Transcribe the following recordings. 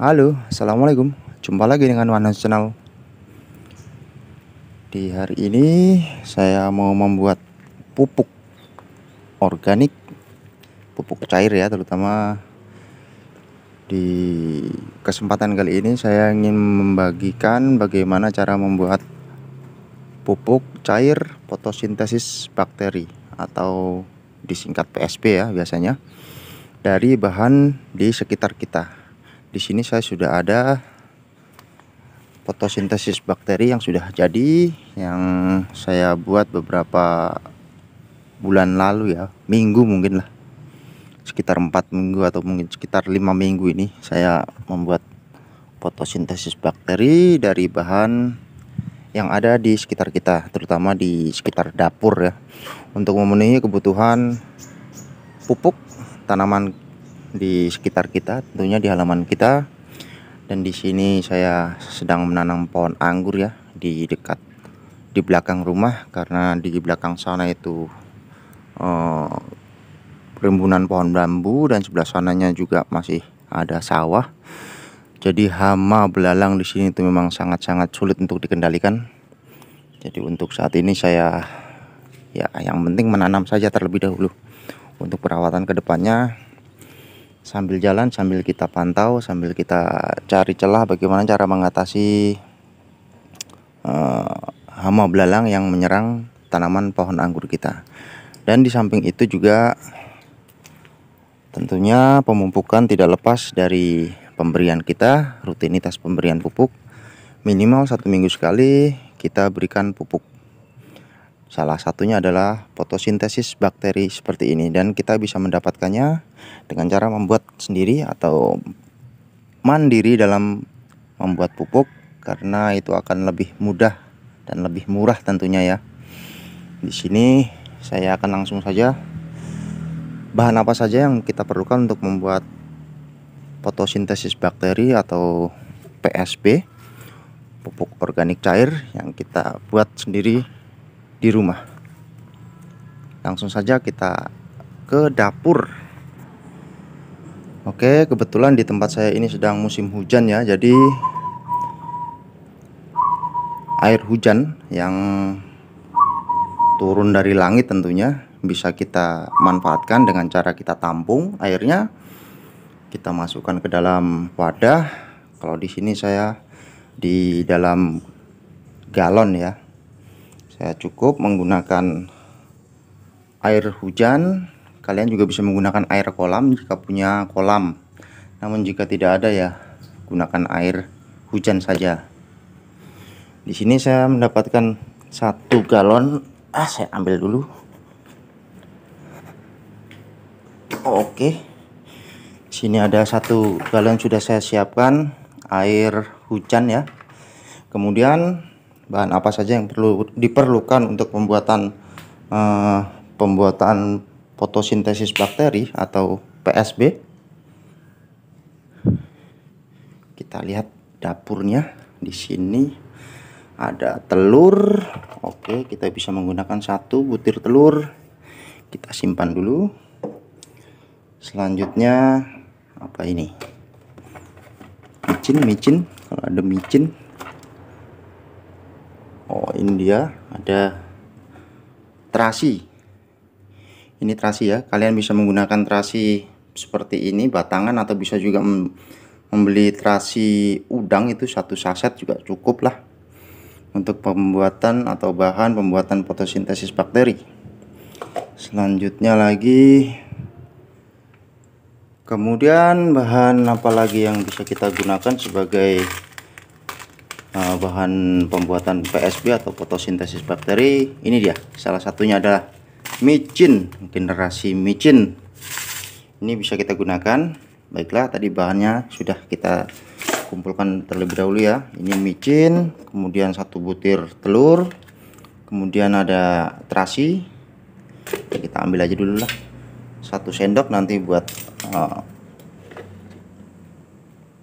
Halo, Assalamualaikum Jumpa lagi dengan Wanas Channel Di hari ini saya mau membuat pupuk organik Pupuk cair ya terutama Di kesempatan kali ini saya ingin membagikan bagaimana cara membuat Pupuk cair fotosintesis bakteri Atau disingkat PSB ya biasanya dari bahan di sekitar kita di sini saya sudah ada fotosintesis bakteri yang sudah jadi yang saya buat beberapa bulan lalu ya minggu mungkin lah sekitar empat minggu atau mungkin sekitar lima minggu ini saya membuat fotosintesis bakteri dari bahan yang ada di sekitar kita terutama di sekitar dapur ya untuk memenuhi kebutuhan pupuk tanaman di sekitar kita, tentunya di halaman kita. Dan di sini saya sedang menanam pohon anggur ya di dekat di belakang rumah karena di belakang sana itu eh, rimbunan pohon bambu dan sebelah sananya juga masih ada sawah. Jadi hama belalang di sini itu memang sangat-sangat sulit untuk dikendalikan. Jadi untuk saat ini saya ya yang penting menanam saja terlebih dahulu. Untuk perawatan kedepannya sambil jalan sambil kita pantau sambil kita cari celah bagaimana cara mengatasi uh, hama belalang yang menyerang tanaman pohon anggur kita dan di samping itu juga tentunya pemupukan tidak lepas dari pemberian kita rutinitas pemberian pupuk minimal satu minggu sekali kita berikan pupuk Salah satunya adalah fotosintesis bakteri seperti ini dan kita bisa mendapatkannya dengan cara membuat sendiri atau mandiri dalam membuat pupuk karena itu akan lebih mudah dan lebih murah tentunya ya. Di sini saya akan langsung saja bahan apa saja yang kita perlukan untuk membuat fotosintesis bakteri atau PSB pupuk organik cair yang kita buat sendiri di rumah. Langsung saja kita ke dapur. Oke, kebetulan di tempat saya ini sedang musim hujan ya, jadi air hujan yang turun dari langit tentunya bisa kita manfaatkan dengan cara kita tampung airnya kita masukkan ke dalam wadah. Kalau di sini saya di dalam galon ya saya cukup menggunakan air hujan kalian juga bisa menggunakan air kolam jika punya kolam namun jika tidak ada ya gunakan air hujan saja di sini saya mendapatkan satu galon ah saya ambil dulu oke sini ada satu galon sudah saya siapkan air hujan ya kemudian bahan apa saja yang perlu diperlukan untuk pembuatan uh, pembuatan fotosintesis bakteri atau PSB. Kita lihat dapurnya di sini ada telur. Oke, kita bisa menggunakan satu butir telur. Kita simpan dulu. Selanjutnya apa ini? Micin, micin. Kalau ada micin, ini dia ada terasi ini terasi ya kalian bisa menggunakan terasi seperti ini batangan atau bisa juga membeli terasi udang itu satu saset juga cukup lah untuk pembuatan atau bahan pembuatan fotosintesis bakteri selanjutnya lagi kemudian bahan apa lagi yang bisa kita gunakan sebagai Eh, bahan pembuatan PSB atau fotosintesis bakteri ini dia salah satunya adalah micin generasi micin ini bisa kita gunakan baiklah tadi bahannya sudah kita kumpulkan terlebih dahulu ya ini micin kemudian satu butir telur kemudian ada terasi kita ambil aja dulu lah satu sendok nanti buat uh,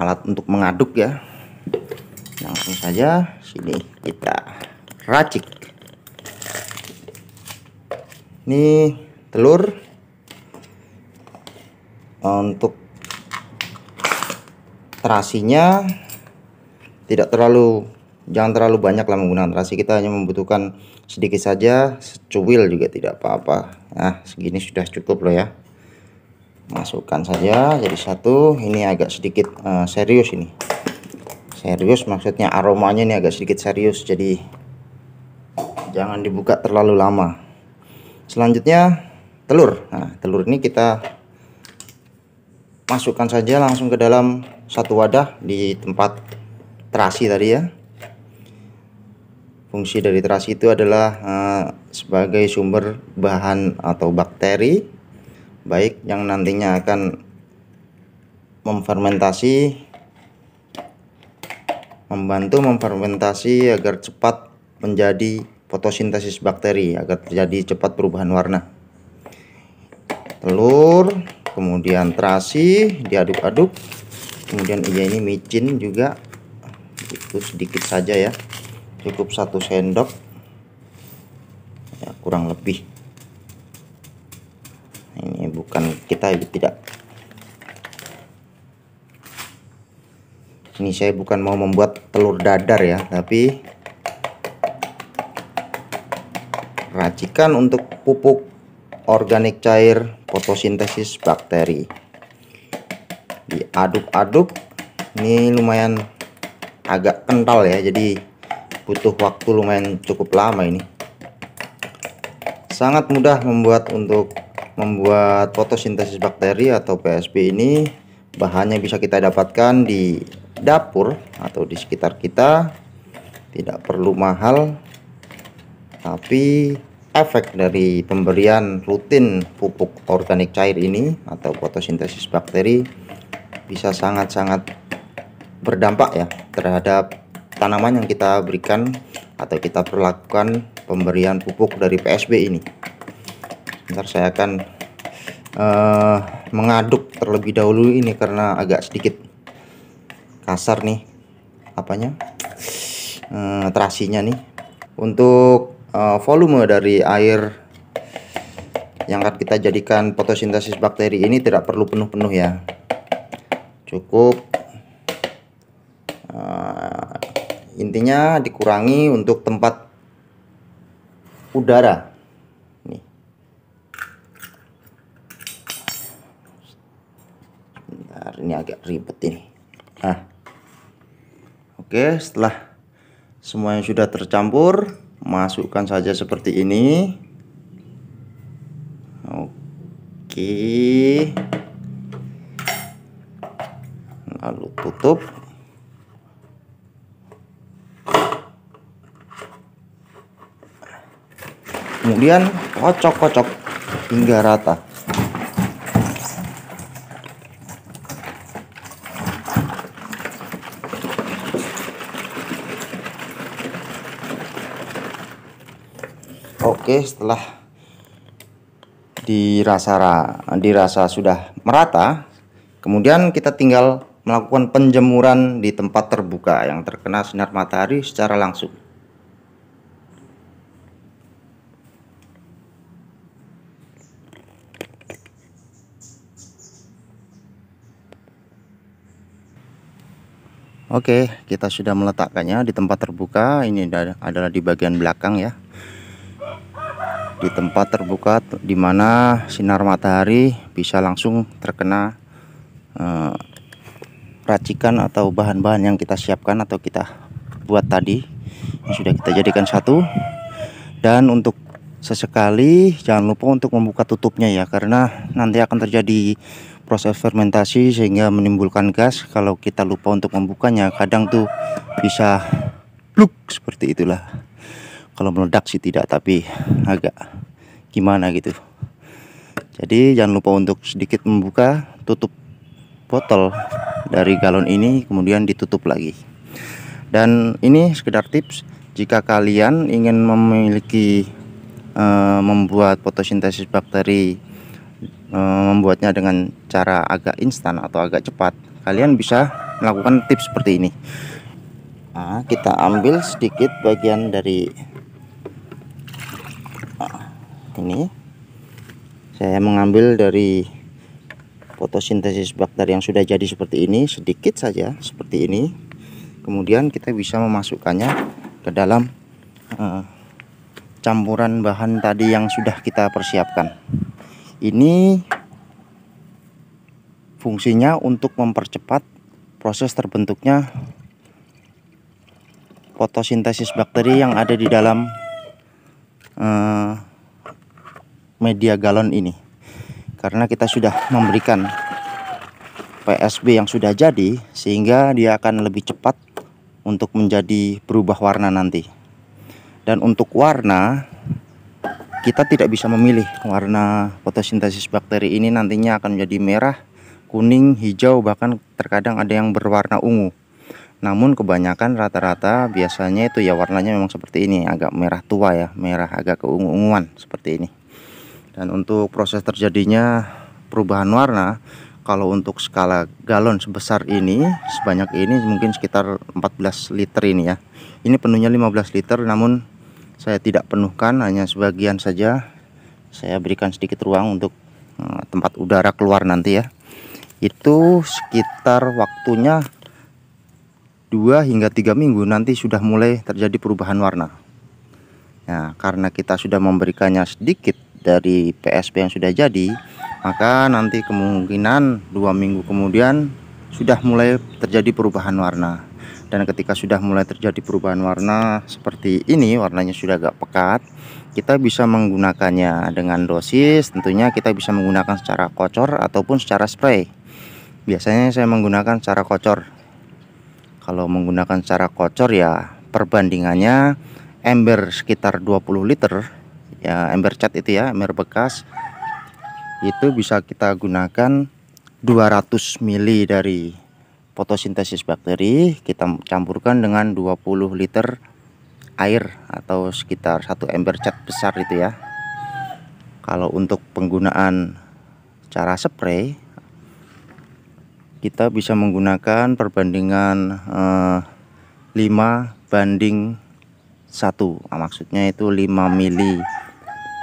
alat untuk mengaduk ya langsung saja sini kita racik ini telur untuk terasinya tidak terlalu jangan terlalu banyak lah menggunakan terasi kita hanya membutuhkan sedikit saja secuil juga tidak apa-apa nah segini sudah cukup loh ya masukkan saja jadi satu ini agak sedikit uh, serius ini serius maksudnya aromanya ini agak sedikit serius jadi jangan dibuka terlalu lama selanjutnya telur nah, telur ini kita masukkan saja langsung ke dalam satu wadah di tempat terasi tadi ya fungsi dari terasi itu adalah uh, sebagai sumber bahan atau bakteri baik yang nantinya akan memfermentasi membantu memfermentasi agar cepat menjadi fotosintesis bakteri agar terjadi cepat perubahan warna telur kemudian terasi diaduk-aduk kemudian iya ini micin juga itu sedikit saja ya cukup satu sendok ya kurang lebih ini bukan kita tidak ini saya bukan mau membuat telur dadar ya tapi racikan untuk pupuk organik cair fotosintesis bakteri diaduk-aduk ini lumayan agak kental ya jadi butuh waktu lumayan cukup lama ini sangat mudah membuat untuk membuat fotosintesis bakteri atau PSB ini bahannya bisa kita dapatkan di dapur atau di sekitar kita tidak perlu mahal tapi efek dari pemberian rutin pupuk organik cair ini atau fotosintesis bakteri bisa sangat-sangat berdampak ya terhadap tanaman yang kita berikan atau kita perlakukan pemberian pupuk dari PSB ini ntar saya akan uh, mengaduk terlebih dahulu ini karena agak sedikit kasar nih apanya hmm, terasinya nih untuk uh, volume dari air yang akan kita jadikan fotosintesis bakteri ini tidak perlu penuh-penuh ya cukup uh, intinya dikurangi untuk tempat udara nih ini agak ribet ini Oke, setelah semuanya sudah tercampur, masukkan saja seperti ini. Oke. Lalu tutup. Kemudian kocok-kocok hingga rata. Oke, setelah dirasa dirasa sudah merata, kemudian kita tinggal melakukan penjemuran di tempat terbuka yang terkena sinar matahari secara langsung. Oke, kita sudah meletakkannya di tempat terbuka. Ini adalah di bagian belakang ya di tempat terbuka di mana sinar matahari bisa langsung terkena eh, racikan atau bahan-bahan yang kita siapkan atau kita buat tadi ini sudah kita jadikan satu dan untuk sesekali jangan lupa untuk membuka tutupnya ya karena nanti akan terjadi proses fermentasi sehingga menimbulkan gas kalau kita lupa untuk membukanya kadang tuh bisa pluk seperti itulah kalau meledak sih tidak tapi agak gimana gitu jadi jangan lupa untuk sedikit membuka tutup botol dari galon ini kemudian ditutup lagi dan ini sekedar tips jika kalian ingin memiliki e, membuat fotosintesis bakteri e, membuatnya dengan cara agak instan atau agak cepat kalian bisa melakukan tips seperti ini nah, kita ambil sedikit bagian dari ini saya mengambil dari fotosintesis bakteri yang sudah jadi seperti ini sedikit saja seperti ini kemudian kita bisa memasukkannya ke dalam uh, campuran bahan tadi yang sudah kita persiapkan ini fungsinya untuk mempercepat proses terbentuknya fotosintesis bakteri yang ada di dalam uh, media galon ini karena kita sudah memberikan PSB yang sudah jadi sehingga dia akan lebih cepat untuk menjadi berubah warna nanti dan untuk warna kita tidak bisa memilih warna fotosintesis bakteri ini nantinya akan menjadi merah kuning hijau bahkan terkadang ada yang berwarna ungu namun kebanyakan rata-rata biasanya itu ya warnanya memang seperti ini agak merah tua ya merah agak keungu-unguan seperti ini dan untuk proses terjadinya perubahan warna kalau untuk skala galon sebesar ini sebanyak ini mungkin sekitar 14 liter ini ya ini penuhnya 15 liter namun saya tidak penuhkan hanya sebagian saja saya berikan sedikit ruang untuk eh, tempat udara keluar nanti ya itu sekitar waktunya 2 hingga 3 minggu nanti sudah mulai terjadi perubahan warna. Nah, karena kita sudah memberikannya sedikit dari PSP yang sudah jadi maka nanti kemungkinan dua minggu kemudian sudah mulai terjadi perubahan warna dan ketika sudah mulai terjadi perubahan warna seperti ini warnanya sudah agak pekat kita bisa menggunakannya dengan dosis tentunya kita bisa menggunakan secara kocor ataupun secara spray biasanya saya menggunakan secara kocor kalau menggunakan secara kocor ya perbandingannya ember sekitar 20 liter ya ember cat itu ya ember bekas itu bisa kita gunakan 200 ml dari fotosintesis bakteri kita campurkan dengan 20 liter air atau sekitar satu ember cat besar itu ya kalau untuk penggunaan cara spray kita bisa menggunakan perbandingan eh, 5 banding 1 maksudnya itu 5 mili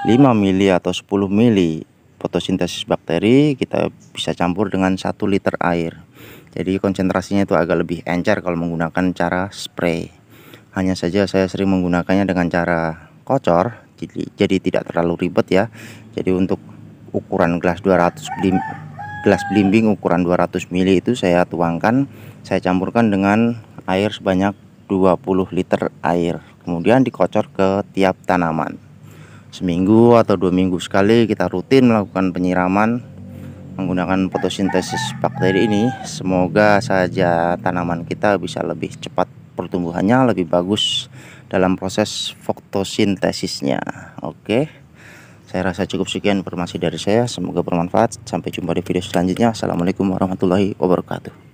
5 mili atau 10 mili fotosintesis bakteri kita bisa campur dengan 1 liter air jadi konsentrasinya itu agak lebih encer kalau menggunakan cara spray hanya saja saya sering menggunakannya dengan cara kocor jadi, jadi tidak terlalu ribet ya jadi untuk ukuran gelas 200 blim, gelas blimbing ukuran 200 mili itu saya tuangkan saya campurkan dengan air sebanyak 20 liter air kemudian dikocor ke tiap tanaman seminggu atau dua minggu sekali kita rutin melakukan penyiraman menggunakan fotosintesis bakteri ini semoga saja tanaman kita bisa lebih cepat pertumbuhannya lebih bagus dalam proses fotosintesisnya oke saya rasa cukup sekian informasi dari saya semoga bermanfaat sampai jumpa di video selanjutnya assalamualaikum warahmatullahi wabarakatuh